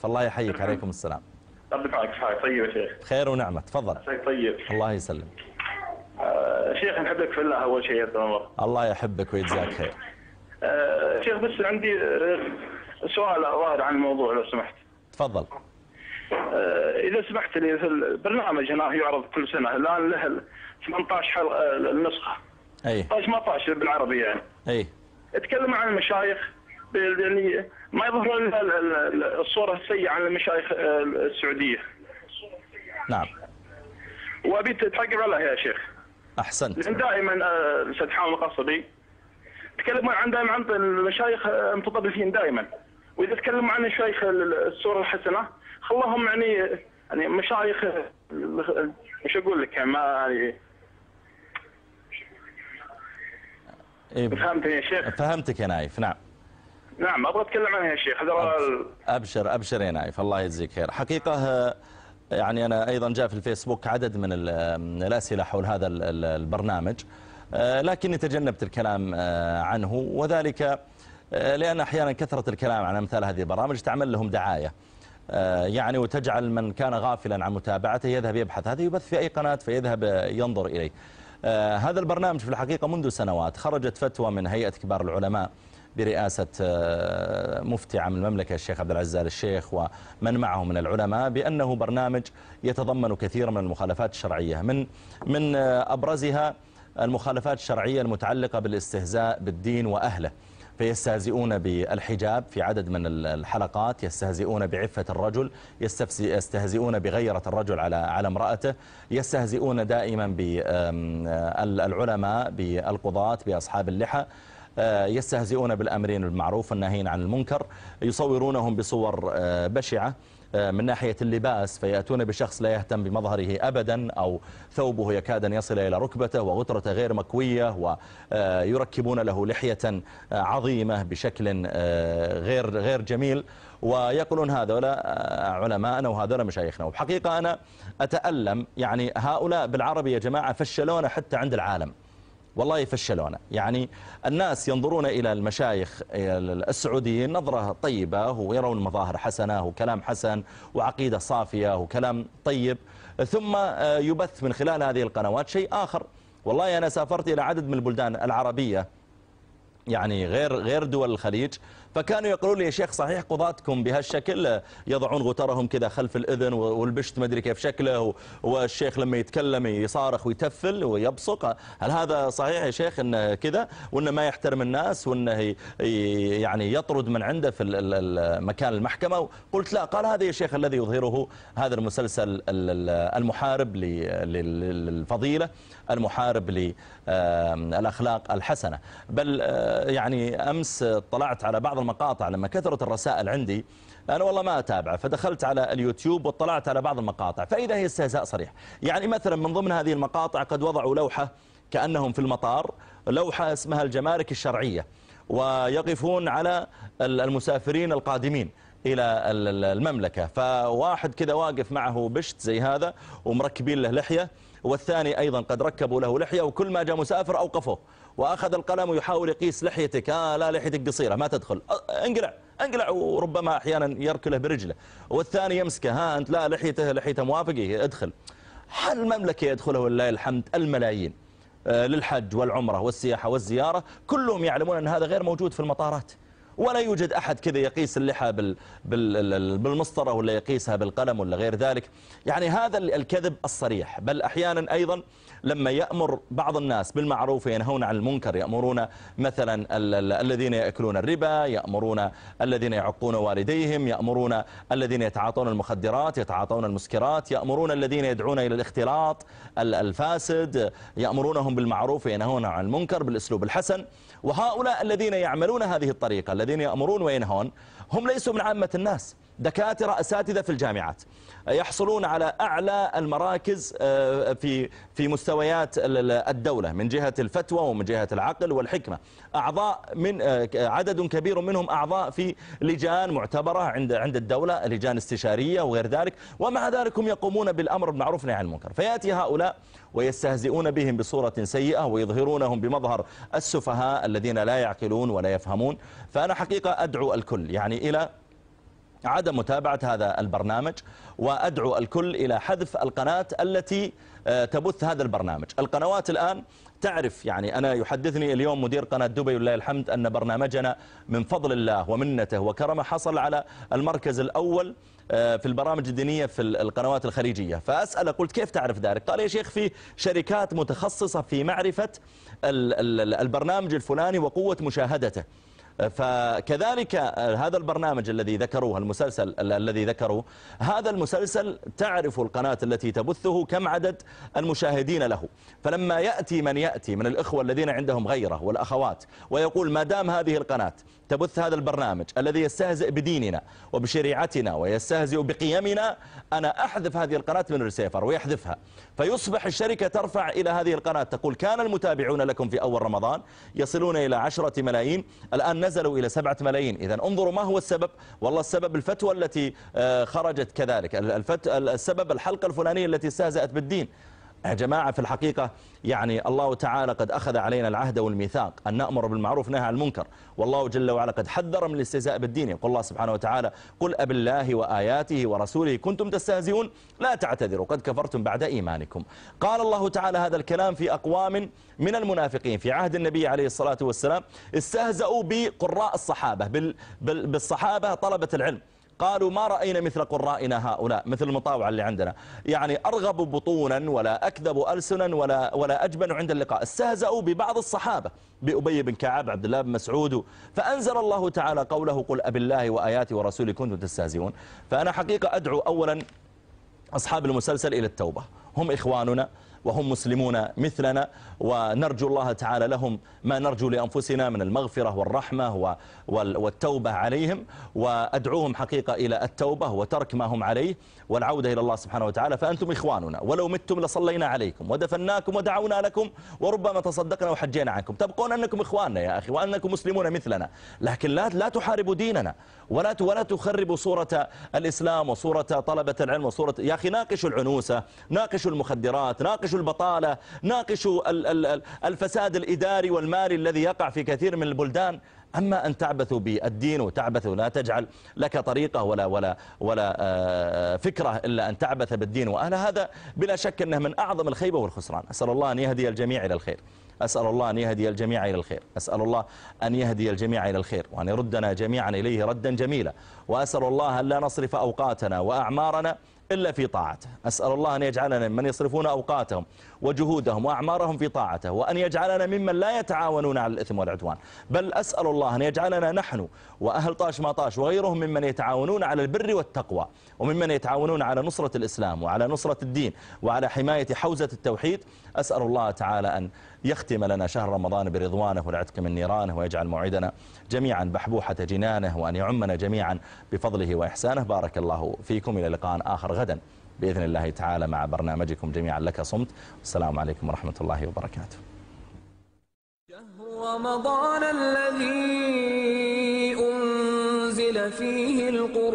فالله يحييك عليكم السلام ربك معك حالك طيب يا شيخ خير ونعمة تفضل طيب الله يسلمك آه، شيخ نحبك في الله أول شيء الله الله يحبك ويجزاك خير آه، شيخ بس عندي آه، سؤال ظاهر عن الموضوع لو سمحت تفضل إذا سمحت لي في البرنامج هنا يعرض كل سنة الآن له 18 حلقة النسخة أي 18 طيب، بالعربي يعني أي اتكلم عن المشايخ يعني ما يظهر الصوره السيئه عن المشايخ آه، السعوديه. نعم. وابي تعقب عليها يا شيخ. احسنت. لان دائما الاستاذ آه، حامد القصبي تكلم عن دائما عن المشايخ آه، المتطرفين دائما واذا تكلم عن مشايخ الصوره الحسنه خلاهم يعني يعني مشايخ مش اقول لك يعني ما يعني إيه. فهمتني يا شيخ؟ فهمتك يا نايف نعم نعم ابغى اتكلم عنها يا شيخ أبشر, ابشر ابشر يا نايف الله يجزيك خير حقيقه يعني انا ايضا جاء في الفيسبوك عدد من الاسئله حول هذا البرنامج آه، لكني تجنبت الكلام آه، عنه وذلك آه، لان احيانا كثره الكلام عن امثال هذه البرامج تعمل لهم دعايه يعني وتجعل من كان غافلا عن متابعته يذهب يبحث هذا يبث في أي قناة فيذهب ينظر إليه هذا البرنامج في الحقيقة منذ سنوات خرجت فتوى من هيئة كبار العلماء برئاسة آه، مفتي عام المملكة الشيخ عبد العزيز آل الشيخ ومن معه من العلماء بأنه برنامج يتضمن كثيرا من المخالفات الشرعية من من آه، أبرزها المخالفات الشرعية المتعلقة بالاستهزاء بالدين وأهله فيستهزئون بالحجاب في عدد من الحلقات يستهزئون بعفة الرجل يستهزئون بغيرة الرجل على على امرأته يستهزئون دائما بالعلماء آه، بالقضاة بأصحاب اللحى آه، يستهزئون بالأمرين المعروف الناهين عن المنكر يصورونهم بصور آه، بشعة آه، من ناحية اللباس فيأتون بشخص لا يهتم بمظهره أبدا أو ثوبه يكاد أن يصل إلى ركبته وغترة غير مكوية ويركبون له لحية عظيمة بشكل غير غير جميل ويقولون هذولا علماءنا وهذولا مشايخنا وحقيقة أنا أتألم يعني هؤلاء بالعربي يا جماعة فشلونا حتى عند العالم والله يفشلونا يعني الناس ينظرون إلى المشايخ السعوديين نظرة طيبة ويرون مظاهر حسنة وكلام حسن وعقيدة صافية وكلام طيب ثم آه، يبث من خلال هذه القنوات شيء آخر والله أنا سافرت إلى عدد من البلدان العربية يعني غير غير دول الخليج فكانوا يقولوا لي يا شيخ صحيح قضاتكم بهالشكل يضعون غترهم كذا خلف الاذن والبشت ما ادري كيف شكله والشيخ لما يتكلم يصارخ ويتفل ويبصق هل هذا صحيح يا شيخ انه كذا وانه ما يحترم الناس وانه يعني يطرد من عنده في مكان المحكمه قلت لا قال هذا يا شيخ الذي يظهره هذا المسلسل المحارب للفضيله المحارب للاخلاق الحسنه بل آه، يعني أمس طلعت على بعض المقاطع لما كثرت الرسائل عندي أنا والله ما أتابعه فدخلت على اليوتيوب واطلعت على بعض المقاطع فإذا هي استهزاء صريح يعني مثلا من ضمن هذه المقاطع قد وضعوا لوحة كأنهم في المطار لوحة اسمها الجمارك الشرعية ويقفون على المسافرين القادمين إلى المملكة فواحد كذا واقف معه بشت زي هذا ومركبين له لحية والثاني أيضا قد ركبوا له لحية وكل ما جاء مسافر أوقفوه وأخذ القلم ويحاول يقيس لحيتك آه لا لحيتك قصيرة ما تدخل انقلع انقلع وربما أحيانا يركله برجله والثاني يمسكه ها أنت لا لحيته لحيته موافقه ادخل هل المملكة يدخله لله الحمد الملايين آه، للحج والعمرة والسياحة والزيارة كلهم يعلمون أن هذا غير موجود في المطارات ولا يوجد أحد كذا يقيس اللحى بالمسطرة ولا يقيسها بالقلم ولا غير ذلك يعني هذا الكذب الصريح بل أحيانا أيضا لما يأمر بعض الناس بالمعروف ينهون عن المنكر يأمرون مثلا الذين يأكلون الربا يأمرون الذين يعقون والديهم يأمرون الذين يتعاطون المخدرات يتعاطون المسكرات يأمرون الذين يدعون إلى الاختلاط الفاسد يأمرونهم بالمعروف ينهون عن المنكر بالأسلوب الحسن وهؤلاء الذين يعملون هذه الطريقة الذين يأمرون وينهون هم ليسوا من عامة الناس دكاترة أساتذة في الجامعات يحصلون على أعلى المراكز آه، في في مستويات الدولة من جهة الفتوى ومن جهة العقل والحكمة أعضاء من آه، عدد كبير منهم أعضاء في لجان معتبرة عند عند الدولة لجان استشارية وغير ذلك ومع ذلك هم يقومون بالأمر بالمعروف والنهي عن المنكر فيأتي هؤلاء ويستهزئون بهم بصورة سيئة ويظهرونهم بمظهر السفهاء الذين لا يعقلون ولا يفهمون فأنا حقيقة أدعو الكل يعني إلى عدم متابعة هذا البرنامج وأدعو الكل إلى حذف القناة التي آه، تبث هذا البرنامج القنوات الآن تعرف يعني أنا يحدثني اليوم مدير قناة دبي ولله الحمد أن برنامجنا من فضل الله ومنته وكرمه حصل على المركز الأول آه، في البرامج الدينية في القنوات الخليجية فأسأل قلت كيف تعرف ذلك قال يا شيخ في شركات متخصصة في معرفة البرنامج الفلاني وقوة مشاهدته فكذلك آه، هذا البرنامج الذي ذكروه المسلسل الذي ذكروه هذا المسلسل تعرف القناة التي تبثه كم عدد المشاهدين له فلما يأتي من يأتي من الإخوة الذين عندهم غيره والأخوات ويقول ما دام هذه القناة تبث هذا البرنامج الذي يستهزئ بديننا وبشريعتنا ويستهزئ بقيمنا أنا أحذف هذه القناة من الريسيفر ويحذفها فيصبح الشركة ترفع إلى هذه القناة تقول كان المتابعون لكم في أول رمضان يصلون إلى عشرة ملايين الآن نزلوا إلى سبعة ملايين إذا انظروا ما هو السبب والله السبب الفتوى التي آه، خرجت كذلك السبب الحلقة الفلانية التي استهزأت بالدين يا جماعة في الحقيقة يعني الله تعالى قد أخذ علينا العهد والميثاق أن نأمر بالمعروف نهى عن المنكر والله جل وعلا قد حذر من الاستهزاء بالدين يقول الله سبحانه وتعالى قل أب الله وآياته ورسوله كنتم تستهزئون لا تعتذروا قد كفرتم بعد إيمانكم قال الله تعالى هذا الكلام في أقوام من المنافقين في عهد النبي عليه الصلاة والسلام استهزأوا بقراء الصحابة بالصحابة طلبة العلم قالوا ما رأينا مثل قرائنا هؤلاء مثل المطاوعة اللي عندنا يعني أرغب بطونا ولا أكذب ألسنا ولا, ولا أجبن عند اللقاء استهزأوا ببعض الصحابة بأبي بن كعب عبد الله بن مسعود فأنزل الله تعالى قوله قل أب الله وآياتي ورسولي كنتم تستهزئون فأنا حقيقة أدعو أولا أصحاب المسلسل إلى التوبة هم إخواننا وهم مسلمون مثلنا ونرجو الله تعالى لهم ما نرجو لأنفسنا من المغفرة والرحمة والتوبة عليهم وأدعوهم حقيقة إلى التوبة وترك ما هم عليه والعودة إلى الله سبحانه وتعالى فأنتم إخواننا ولو متم لصلينا عليكم ودفناكم ودعونا لكم وربما تصدقنا وحجينا عنكم تبقون أنكم إخواننا يا أخي وأنكم مسلمون مثلنا لكن لا لا تحاربوا ديننا ولا ولا تخربوا صورة الإسلام وصورة طلبة العلم وصورة يا أخي ناقشوا العنوسة ناقشوا المخدرات ناقشوا ناقشوا البطالة ناقشوا الفساد الإداري والمالي الذي يقع في كثير من البلدان أما أن تعبثوا بالدين وتعبثوا لا تجعل لك طريقة ولا ولا ولا آه، فكرة إلا أن تعبث بالدين وأهل هذا بلا شك أنه من أعظم الخيبة والخسران أسأل الله أن يهدي الجميع إلى الخير أسأل الله أن يهدي الجميع إلى الخير أسأل الله أن يهدي الجميع إلى الخير وأن يردنا جميعا إليه ردا جميلا وأسأل الله أن لا نصرف أوقاتنا وأعمارنا إلا في طاعته أسأل الله أن يجعلنا ممن يصرفون أوقاتهم وجهودهم وأعمارهم في طاعته وأن يجعلنا ممن لا يتعاونون على الإثم والعدوان بل أسأل الله أن يجعلنا نحن وأهل طاش ما طاش وغيرهم ممن يتعاونون على البر والتقوى وممن يتعاونون على نصرة الإسلام وعلى نصرة الدين وعلى حماية حوزة التوحيد أسأل الله تعالى أن يختم لنا شهر رمضان برضوانه والعتق من نيرانه ويجعل موعدنا جميعا بحبوحة جنانه وأن يعمنا جميعا بفضله وإحسانه بارك الله فيكم إلى لقاء آخر غدا بإذن الله تعالى مع برنامجكم جميعا لك صمت والسلام عليكم ورحمة الله وبركاته شهر رمضان الذي أنزل فيه القرآن